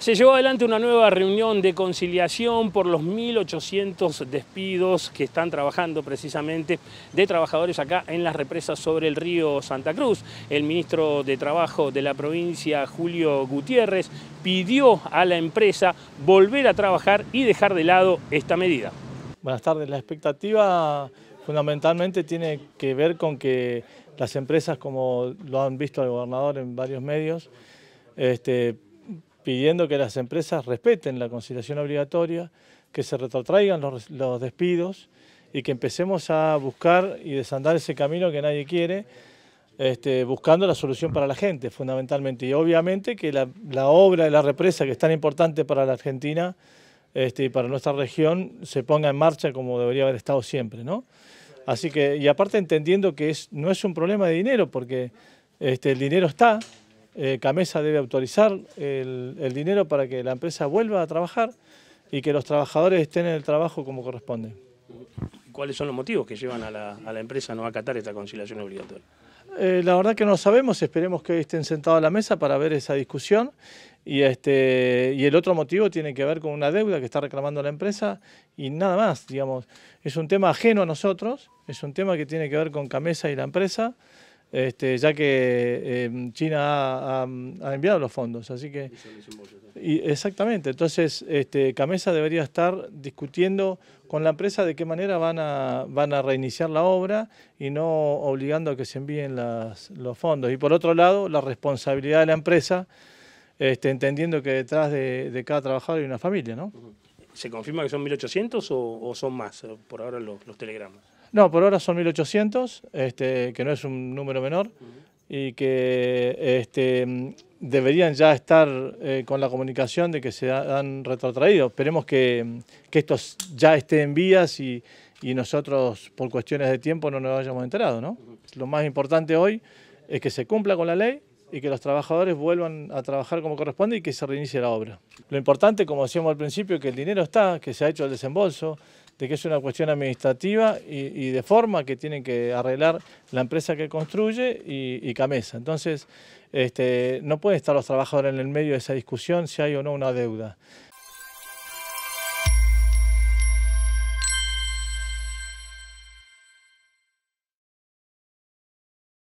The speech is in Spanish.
Se llevó adelante una nueva reunión de conciliación por los 1.800 despidos que están trabajando precisamente de trabajadores acá en las represas sobre el río Santa Cruz. El ministro de Trabajo de la provincia, Julio Gutiérrez, pidió a la empresa volver a trabajar y dejar de lado esta medida. Buenas tardes. La expectativa fundamentalmente tiene que ver con que las empresas, como lo han visto el gobernador en varios medios, este, pidiendo que las empresas respeten la conciliación obligatoria, que se retrotraigan los, despidos y que empecemos a buscar y desandar ese camino que nadie quiere, este, buscando la solución para la gente fundamentalmente. Y obviamente que la, obra de la represa, que es tan importante para la Argentina este, y para nuestra región, se ponga en marcha como debería haber estado siempre. ¿no? Así que, y aparte entendiendo que no es un problema de dinero, porque este, el dinero está, eh, Camesa debe autorizar el, dinero para que la empresa vuelva a trabajar y que los trabajadores estén en el trabajo como corresponde. ¿Cuáles son los motivos que llevan a la, empresa a no acatar esta conciliación obligatoria? Eh, la verdad que no sabemos, esperemos que estén sentados a la mesa para ver esa discusión y, este, y el otro motivo tiene que ver con una deuda que está reclamando la empresa y nada más, digamos, es un tema ajeno a nosotros, es un tema que tiene que ver con Camesa y la empresa. Este, ya que em, China ha, enviado los fondos. Así que, y exactamente, entonces este, Camesa debería estar discutiendo con la empresa de qué manera van a, van a reiniciar la obra y no obligando a que se envíen los fondos. Y por otro lado, la responsabilidad de la empresa, este, entendiendo que detrás de, cada trabajador hay una familia. ¿no? ¿Se confirma que son 1.800 o, o son más por ahora los telegramas? No, por ahora son 1.800, este, que no es un número menor y que este, deberían ya estar eh, con la comunicación de que se han retrotraído. Esperemos que, esto ya esté en vías y, nosotros por cuestiones de tiempo no nos hayamos enterado. Lo más importante hoy es que se cumpla con la ley y que los trabajadores vuelvan a trabajar como corresponde y que se reinicie la obra. Lo importante, como decíamos al principio, que el dinero está, que se ha hecho el desembolso, de que es una cuestión administrativa y, de forma que tienen que arreglar la empresa que construye y, Camesa. Entonces, este, no pueden estar los trabajadores en el medio de esa discusión si hay o no una deuda.